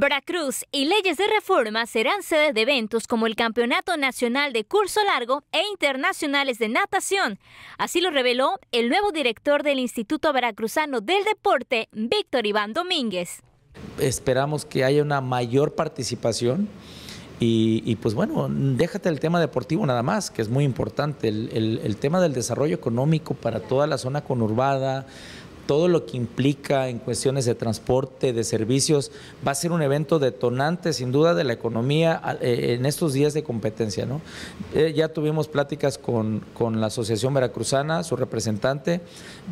Veracruz y Leyes de Reforma serán sede de eventos como el Campeonato Nacional de Curso Largo e Internacionales de Natación. Así lo reveló el nuevo director del Instituto Veracruzano del Deporte, Víctor Iván Domínguez. Esperamos que haya una mayor participación. Y, pues bueno, déjate el tema deportivo nada más, que es muy importante, el, tema del desarrollo económico para toda la zona conurbada, todo lo que implica en cuestiones de transporte, de servicios, va a ser un evento detonante sin duda de la economía eh, en estos días de competencia. Eh, ya tuvimos pláticas con, la Asociación Veracruzana, su representante,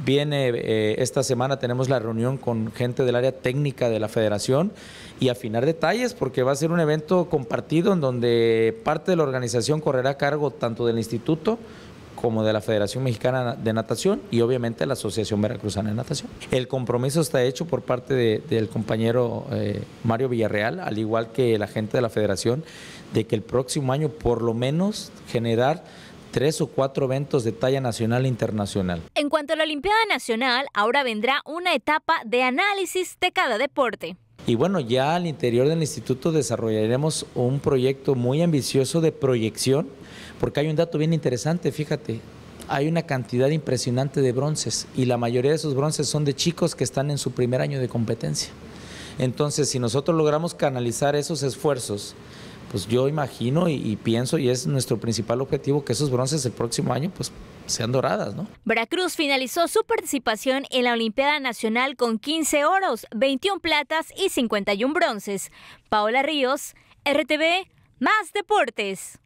viene eh, esta semana, tenemos la reunión con gente del área técnica de la federación y afinar detalles porque va a ser un evento compartido en donde parte de la organización correrá a cargo tanto del instituto como de la Federación Mexicana de Natación y obviamente la Asociación Veracruzana de Natación. El compromiso está hecho por parte del compañero eh, Mario Villarreal, al igual que la gente de la Federación, de que el próximo año por lo menos generar tres o cuatro eventos de talla nacional e internacional. En cuanto a la Olimpiada Nacional, ahora vendrá una etapa de análisis de cada deporte. Y bueno, ya al interior del instituto desarrollaremos un proyecto muy ambicioso de proyección, porque hay un dato bien interesante, fíjate, hay una cantidad impresionante de bronces y la mayoría de esos bronces son de chicos que están en su primer año de competencia. Entonces, si nosotros logramos canalizar esos esfuerzos, pues yo imagino y, pienso, y es nuestro principal objetivo, que esos bronces el próximo año, pues sean doradas, ¿no? Veracruz finalizó su participación en la Olimpiada Nacional con 15 oros, 21 platas y 51 bronces. Paola Ríos, RTV, Más Deportes.